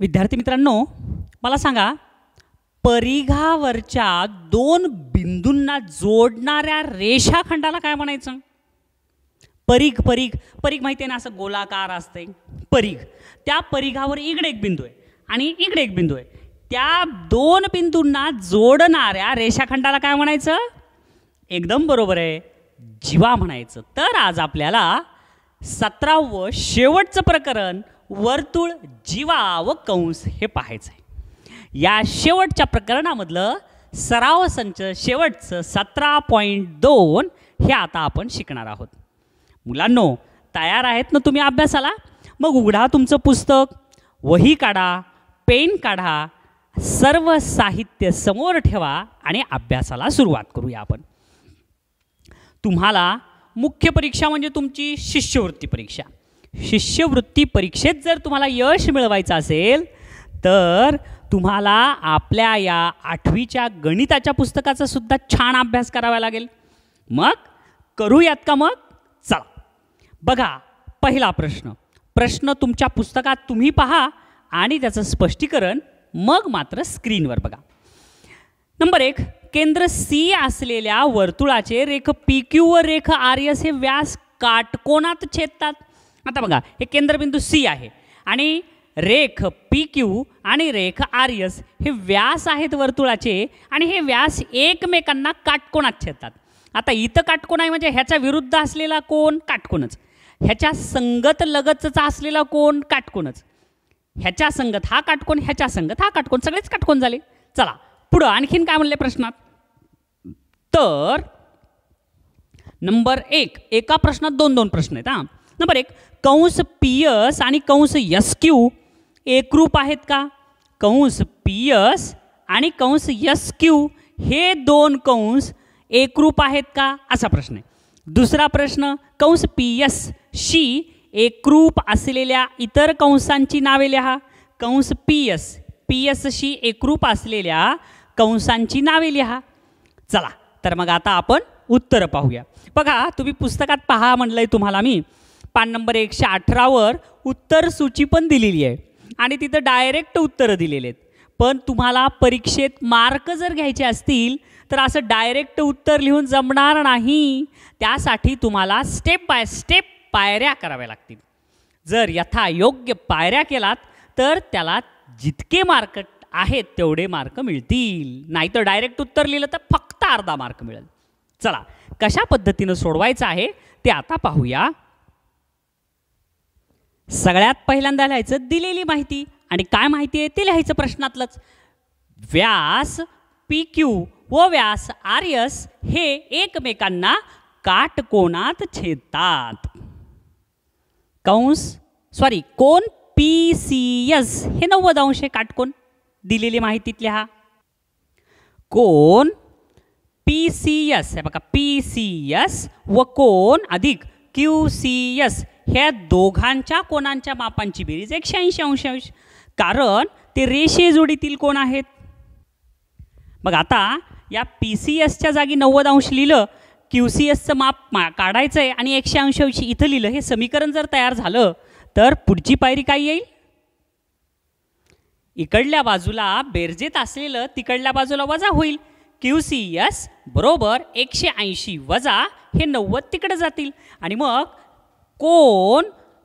विद्यार्थी मित्रांनो मला सांगा परिघावरच्या दोन बिंदूंना जोडणाऱ्या रेषाखंडाला काय म्हणायचं परीघ परीघ परीघ माहिती आहे ना असं गोलाकार असते परीघ त्या परिघावर इकडे एक बिंदू आहे आणि इकडे एक बिंदू आहे त्या दोन बिंदूंना जोडणाऱ्या रेषाखंडाला काय म्हणायचं एकदम बरोबर आहे जीवा म्हणायचं तर आज आपल्याला सतरावं शेवटचं प्रकरण वर्तुळ जीवा व कंस हे पाहायचं आहे या शेवटच्या प्रकरणामधलं सराव संच शेवटचं सतरा पॉईंट दोन हे आता आपण शिकणार आहोत मुलांनो तयार आहेत ना तुम्ही अभ्यासाला मग उघडा तुमचं पुस्तक वही काढा पेन काढा सर्व साहित्य समोर ठेवा आणि अभ्यासाला सुरुवात करूया आपण तुम्हाला मुख्य परीक्षा म्हणजे तुमची शिष्यवृत्ती परीक्षा शिष्यवृत्ती परीक्षेत जर तुम्हाला यश मिळवायचं असेल तर तुम्हाला आपल्या या आठवीच्या गणिताच्या पुस्तकाचा सुद्धा छान अभ्यास करावा लागेल मग करूयात का मग चला बघा पहिला प्रश्न प्रश्न तुमच्या पुस्तकात तुम्ही पहा आणि त्याचं स्पष्टीकरण मग मात्र स्क्रीनवर बघा नंबर एक केंद्र सी असलेल्या वर्तुळाचे रेख पी क्यू व रेख आर हे व्यास काटकोणात छेदतात आता बघा हे केंद्रबिंदू सी आहे आणि रेख पी क्यू आणि रेख आर एस हे व्यास आहेत वर्तुळाचे आणि हे व्यास एकमेकांना काटकोणात छेदतात आता इथं काटकोण आहे म्हणजे ह्याच्या विरुद्ध असलेला कोण काटकोणच ह्याच्या संगत लगतचा असलेला कोण काटकोणच ह्याच्या संगत हा काटकोण ह्याच्या संगत हा काटकोण सगळेच काटकोण झाले चला पुढं आणखीन काय म्हणले प्रश्नात तर नंबर एक एका प्रश्नात दोन दोन प्रश्न आहेत हां नंबर एक कंस पियस आणि कंस क्यू एकरूप आहेत का कंस पियस आणि कंस क्यू हे दोन कंस एकरूप आहेत का असा प्रश्न आहे दुसरा प्रश्न कंस पियस शी एकरूप असलेल्या इतर कंसांची नावे लिहा कंस पियस शी एकरूप असलेल्या कंसांची नावे लिहा चला तर मग आता आपण उत्तर पाहूया बघा तुम्ही पुस्तकात पहा म्हटलंय आहे तुम्हाला मी पान नंबर एकशे अठरावर उत्तर सूची पण दिलेली आहे आणि तिथं डायरेक्ट उत्तरं दिलेले आहेत पण तुम्हाला परीक्षेत मार्क जर घ्यायचे असतील तर असं डायरेक्ट उत्तर लिहून जमणार नाही त्यासाठी तुम्हाला स्टेप बाय स्टेप पायऱ्या कराव्या लागतील जर यथा योग्य पायऱ्या केलात तर त्याला जितके मार्क आहेत तेवढे मार्क मिळतील नाहीतर डायरेक्ट उत्तर लिहिलं तर फक्त अर्धा मार्क मिळेल चला कशा पद्धतीनं सोडवायचं आहे ते आता पाहूया सगळ्यात पहिल्यांदा लिहायचं दिलेली माहिती आणि काय माहिती आहे ते लिहायचं प्रश्नातलंच व्यास पी क्यू व व्यास आर एस हे एकमेकांना काटकोणात छेदतात कंस सॉरी कोण पी सी एस हे नव्वद अंश आहे काटकोण दिलेली माहितीत लिहा कोण पी सी एस हे बघा पी सी एस व कोण अधिक क्यू सी एस ह्या दोघांच्या कोणांच्या मापांची बेरीज एकशे ऐंशी अंश कारण ते रेषे जोडीतील कोण आहेत मग आता या पी सी एसच्या जागी नव्वद अंश लिहिलं क्यू सी एसचं माप मा काढायचं आहे आणि एकशे अंश इथं लिहिलं हे समीकरण जर तयार झालं तर पुढची पायरी काय येईल इकडल्या बाजूला बेरजेत असलेलं तिकडल्या बाजूला वजा होईल क्यू सी एस बरोबर एकशे ऐंशी वजा हे नव्वद तिकडे जातील आणि मग कोण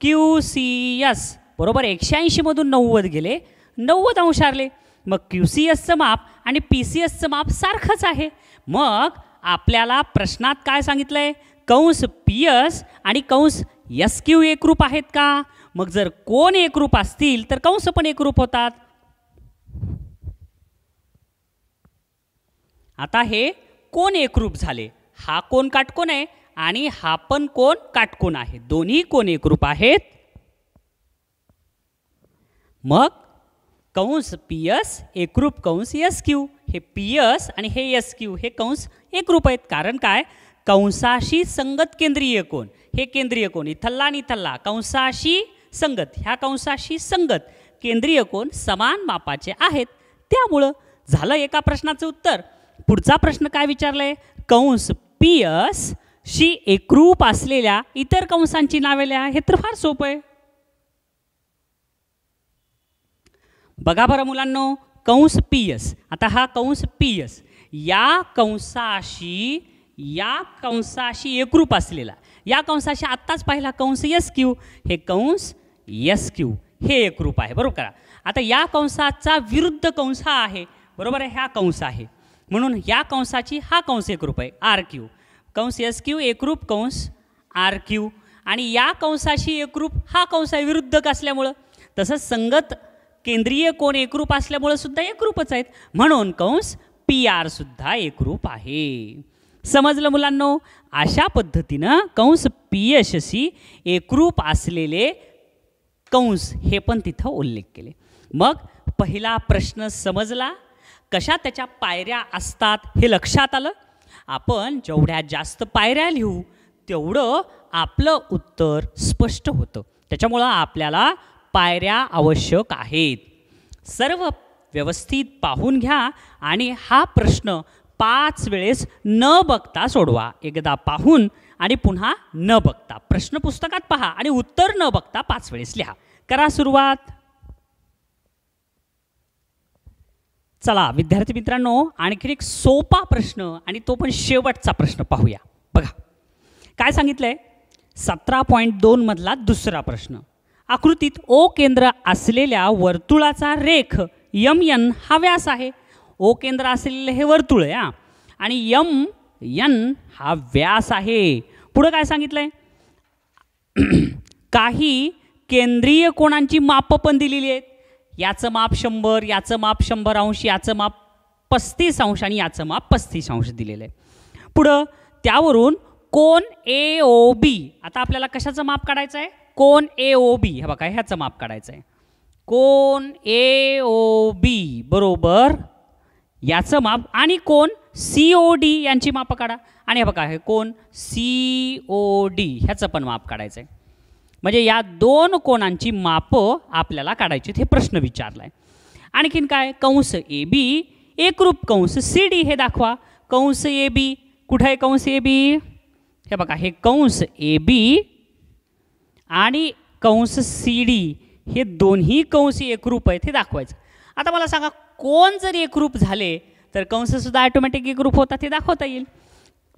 क्यू सी एस बरोबर एकशे ऐंशीमधून नव्वद गेले नव्वद अंशारले मग क्यू सी एसचं माप आणि पी सी एसचं माप सारखंच आहे मग आपल्याला प्रश्नात काय सांगितलं आहे कंस पी एस आणि कंस एस क्यू एकरूप आहेत का मग जर कोण एकरूप असतील तर कंस पण एकरूप होतात आता हे कोण एकरूप झाले हा कोण काटकोण आहे आणि हा पण कोण काटकोण आहे दोन्ही कोण एकरूप आहेत मग कंस एक एकरूप कंस यस क्यू हे पियस आणि हे यस क्यू हे कंस एकरूप आहेत कारण काय कंसाशी संगत केंद्रीय कोण हे केंद्रीय कोण इथल्ला आणि इथल्ला कंसाशी संगत ह्या कंसाशी संगत केंद्रीय कोण समान मापाचे आहेत त्यामुळं झालं एका प्रश्नाचं उत्तर पुढचा प्रश्न काय विचारलाय आहे कंस पियस शी एकरूप असलेल्या इतर कंसांची नावे लिहा हे तर फार सोपं आहे बघा बरं मुलांनो कंस एस आता हा कंस पीयस या कंसाशी या कंसाशी एकरूप असलेला या कंसाशी आत्ताच पाहिला कंस यस क्यू हे कंस यस क्यू हे एकरूप आहे बरोबर करा आता या कंसाचा विरुद्ध कंस आहे बरोबर आहे ह्या कंस आहे म्हणून या कंसाची हा कंस एकरूप आहे आर क्यू कंस एस क्यू एकरूप कंस आर क्यू आणि या कंसाशी एकरूप हा कंस आहे विरुद्धक असल्यामुळं तसंच संगत केंद्रीय कोण एकरूप असल्यामुळं सुद्धा एकरूपच आहेत म्हणून कंस पी सुद्धा एकरूप आहे समजलं मुलांनो अशा पद्धतीनं कंस पी पियशशी एकरूप असलेले कंस हे पण तिथं उल्लेख केले मग पहिला प्रश्न समजला कशा त्याच्या पायऱ्या असतात हे लक्षात आलं आपण जेवढ्या जास्त पायऱ्या लिहू तेवढं आपलं उत्तर स्पष्ट होतं त्याच्यामुळं आपल्याला पायऱ्या आवश्यक आहेत सर्व व्यवस्थित पाहून घ्या आणि हा प्रश्न पाच वेळेस न बघता सोडवा एकदा पाहून आणि पुन्हा न बघता प्रश्न पुस्तकात पहा आणि उत्तर न बघता पाच वेळेस लिहा करा सुरुवात चला विद्यार्थी मित्रांनो आणखी एक सोपा प्रश्न आणि तो पण शेवटचा प्रश्न पाहूया बघा काय सांगितलं आहे सतरा पॉईंट दोनमधला दुसरा प्रश्न आकृतीत ओ केंद्र असलेल्या वर्तुळाचा रेख यम यन हा व्यास आहे ओ केंद्र असलेलं हे वर्तुळ आहे आणि यम यन हा व्यास आहे पुढं काय सांगितलं आहे काही केंद्रीय कोणांची मापं पण दिलेली आहेत याचं माप शंभर याचं माप शंभर अंश याचं माप पस्तीस अंश आणि याचं माप पस्तीस अंश दिलेलं आहे पुढं त्यावरून कोण ए ओ बी आता आपल्याला कशाचं माप काढायचं आहे कोण ए ओ बी हे बघा ह्याचं माप काढायचं आहे कोण ए ओ बी बरोबर याचं माप आणि कोण सी ओ डी यांची माप काढा आणि हे बघा हे कोण सी ओ डी ह्याचं पण माप काढायचं आहे म्हणजे या दोन कोणांची मापं आपल्याला काढायची हे प्रश्न विचारला आहे आणखीन काय कंस ए बी एकरूप कंस सी डी हे दाखवा कंस ए बी कुठं आहे कंस ए बी हे बघा हे कंस ए बी आणि कंस सी डी हे दोन्ही कंस एकरूप आहेत हे दाखवायचं आता मला सांगा कोण जर एकरूप झाले तर कंससुद्धा ॲटोमॅटिक एकरूप होतात हे दाखवता येईल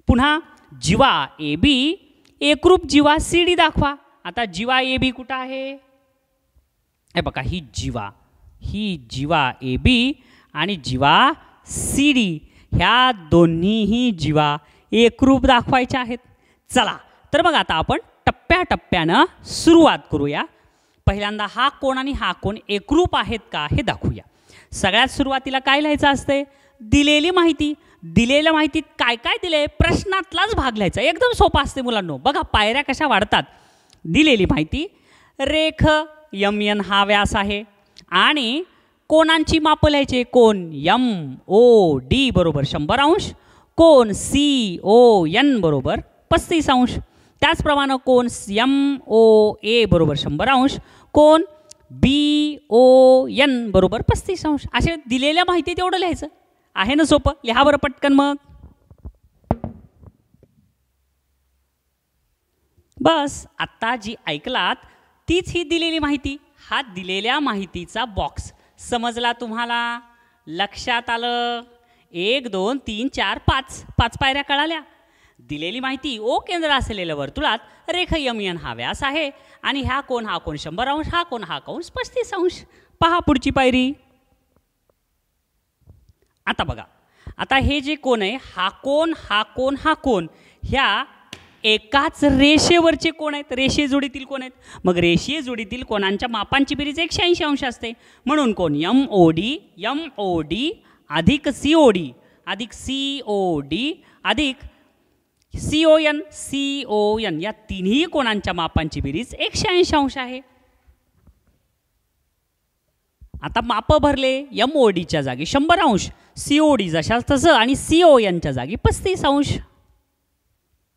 पुन्हा जीवा ए बी एकरूप जीवा सी डी दाखवा आता जीवा ए बी कुठं आहे हे बघा ही जीवा ही जीवा ए बी आणि जीवा सी डी ह्या दोन्हीही जीवा एकरूप दाखवायच्या आहेत चला तर बघा आता आपण टप्प्याटप्प्यानं सुरुवात करूया पहिल्यांदा हा कोण आणि हा कोण एकरूप आहेत का हे दाखवूया सगळ्यात सुरुवातीला काय लिहायचं असते दिलेली माहिती दिलेल्या माहितीत काय काय दिले प्रश्नातलाच भाग लिहायचा एकदम सोपा असते मुलांनो बघा पायऱ्या कशा वाढतात दिलेली माहिती रेख यम यन हा व्यास आहे आणि कोणांची मापं लिहायचे कोण यम ओ डी बरोबर शंभर अंश कोण सी ओ यन बरोबर पस्तीस अंश त्याचप्रमाणे कोण यम ओ ए बरोबर शंभर अंश कोण बी ओ यन बरोबर पस्तीस अंश असे दिलेल्या माहिती तेवढं लिहायचं आहे ना सोपं लिहा बरं पटकन मग बस आत्ता जी ऐकलात तीच ही दिलेली माहिती हा दिलेल्या माहितीचा बॉक्स समजला तुम्हाला लक्षात आलं एक दोन तीन चार पाच पाच पायऱ्या कळाल्या दिलेली माहिती ओ केंद्र असलेल्या वर्तुळात यमयन हा व्यास आहे आणि ह्या कोण हा कोण शंभर अंश हा कोण हा कोण पस्तीस अंश पहा पुढची पायरी आता बघा आता हे जे कोण आहे हा कोण हा कोण हा कोण ह्या एकाच रेषेवरचे कोण आहेत रेषे जोडीतील कोण आहेत मग रेषीय जोडीतील कोणांच्या मापांची बेरीज एकशे ऐंशी अंश असते म्हणून कोण M O D M O D अधिक सी ओ डी अधिक सी ओ डी अधिक C O N C O N या तिन्ही कोणांच्या मापांची बेरीज एकशे ऐंशी अंश आहे आता माप भरले यम ओ डीच्या जागी शंभर अंश सी ओ डी जशाच तसं आणि सी ओ एनच्या जागी पस्तीस अंश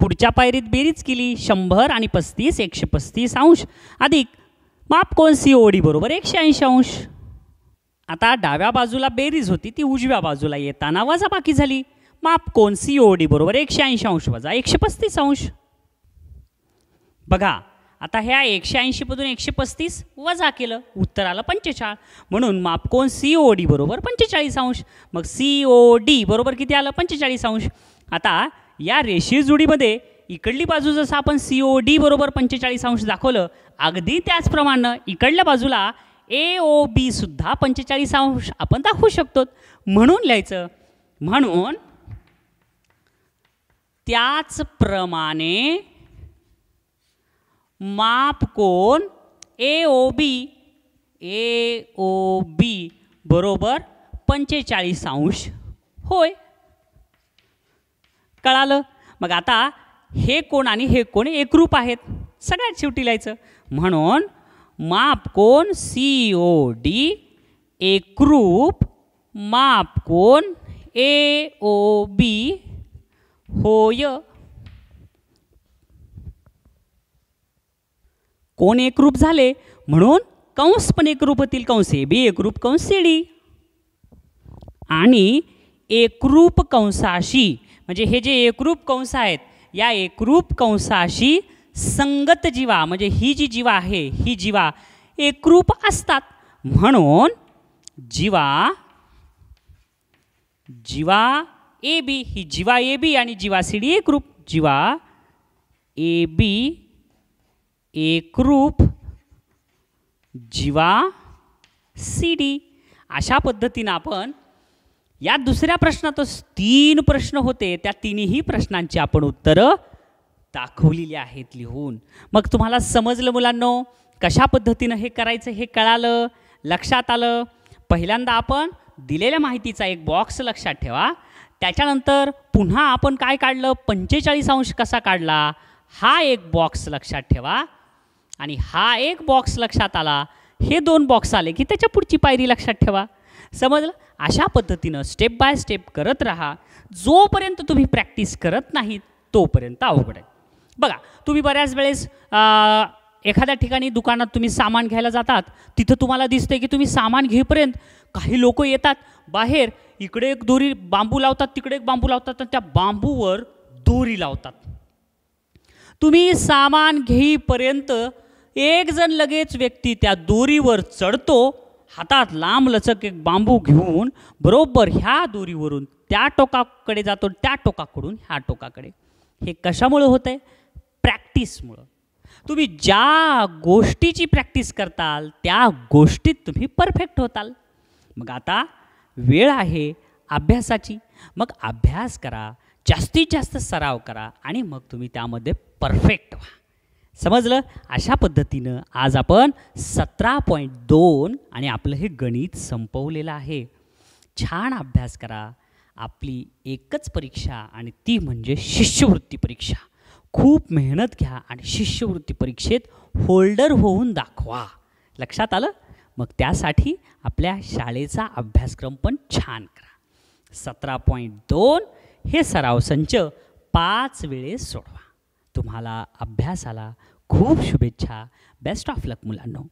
पुढच्या पायरीत बेरीज केली शंभर आणि पस्तीस एकशे पस्तीस अंश अधिक माप कोण सी ओ डी बरोबर एकशे ऐंशी अंश आता डाव्या बाजूला बेरीज होती ती उजव्या बाजूला येताना बाकी झाली माप कोण सी ओ डी बरोबर एकशे ऐंशी अंश वजा एकशे पस्तीस अंश बघा आता ह्या एकशे ऐंशीमधून एकशे पस्तीस वजा केलं उत्तर आलं पंचेचाळ म्हणून मापकोन सी ओ डी बरोबर पंचेचाळीस अंश मग सी ओ डी बरोबर किती आलं पंचेचाळीस अंश आता या रेषीय जोडीमध्ये इकडली बाजू जसं आपण सी ओ डी बरोबर पंचेचाळीस अंश दाखवलं अगदी त्याचप्रमाणे इकडल्या बाजूला ए ओ बी सुद्धा पंचेचाळीस अंश आपण दाखवू शकतो म्हणून लिहायचं म्हणून त्याचप्रमाणे माप कोण ए ओ बी ए ओ बी बरोबर पंचेचाळीस अंश होय कळालं मग आता हे कोण आणि हे कोण एकरूप आहेत सगळ्यात शेवटी लिहायचं म्हणून माप कोण सी ओ डी एकरूप माप कोण ए ओ बी होय कोण एकरूप झाले म्हणून कंस पण एकरूप होतील कंस ए बी एकरूप कंस सी डी आणि एकरूप कंसाशी म्हणजे हे जे एकरूप कंस आहेत या एकरूप कंसाशी संगत जीवा म्हणजे ही जी जीवा आहे ही जीवा एकरूप असतात म्हणून जीवा जीवा A B he Jiva A B आणि जीवा सी डी एकरूप जीवा ए बी एकरूप जीवा सी डी अशा पद्धतीनं आपण या दुसऱ्या प्रश्नातच तीन प्रश्न होते त्या तिन्ही प्रश्नांची आपण उत्तरं दाखवलेली आहेत लिहून मग तुम्हाला समजलं मुलांनो कशा पद्धतीनं हे करायचं हे कळालं लक्षात आलं पहिल्यांदा आपण दिलेल्या माहितीचा एक बॉक्स लक्षात ठेवा त्याच्यानंतर पुन्हा आपण काय काढलं पंचेचाळीस अंश कसा काढला हा एक बॉक्स लक्षात ठेवा आणि हा एक बॉक्स लक्षात आला हे दोन बॉक्स आले की त्याच्या पुढची पायरी लक्षात ठेवा समजलं अशा पद्धतीनं स्टेप बाय स्टेप करत राहा जोपर्यंत तुम्ही प्रॅक्टिस करत नाहीत तोपर्यंत अवघड आहे बघा तुम्ही बऱ्याच वेळेस एखाद्या ठिकाणी दुकानात तुम्ही सामान घ्यायला जातात तिथं तुम्हाला दिसते की तुम्ही सामान घेईपर्यंत काही लोक येतात बाहेर इकडे एक दोरी बांबू लावतात तिकडे एक बांबू लावतात आणि त्या बांबूवर दोरी लावतात तुम्ही सामान घेईपर्यंत एक जण लगेच व्यक्ती त्या दोरीवर चढतो हातात लांब लचक एक बांबू घेऊन बरोबर ह्या दोरीवरून त्या टोकाकडे जातो त्या टोकाकडून ह्या टोकाकडे हे कशामुळं होतं आहे प्रॅक्टिसमुळं तुम्ही ज्या गोष्टीची प्रॅक्टिस करताल त्या गोष्टीत तुम्ही परफेक्ट होताल मग आता वेळ आहे अभ्यासाची मग अभ्यास करा जास्तीत जास्त सराव करा आणि मग तुम्ही त्यामध्ये परफेक्ट व्हा समजलं अशा पद्धतीनं आज आपण सतरा पॉईंट दोन आणि आपलं हे गणित संपवलेलं आहे छान अभ्यास करा आपली एकच परीक्षा आणि ती म्हणजे शिष्यवृत्ती परीक्षा खूप मेहनत घ्या आणि शिष्यवृत्ती परीक्षेत होल्डर होऊन दाखवा लक्षात आलं मग त्यासाठी आपल्या शाळेचा अभ्यासक्रम पण छान करा सतरा पॉईंट दोन हे सराव संच पाच वेळेस सोडवा तुम्हाला अभ्यासाला खूब शुभेच्छा बेस्ट ऑफ लक मुलांना